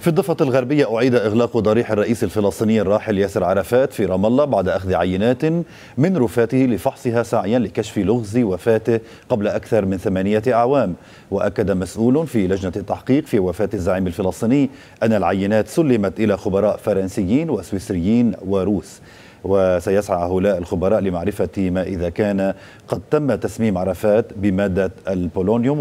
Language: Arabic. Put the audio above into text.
في الضفة الغربية أعيد إغلاق ضريح الرئيس الفلسطيني الراحل ياسر عرفات في رام الله بعد أخذ عينات من رفاته لفحصها سعيا لكشف لغز وفاته قبل أكثر من ثمانية أعوام وأكد مسؤول في لجنة التحقيق في وفاة الزعيم الفلسطيني أن العينات سلمت إلى خبراء فرنسيين وسويسريين وروس وسيسعى هؤلاء الخبراء لمعرفة ما إذا كان قد تم تسميم عرفات بمادة البولونيوم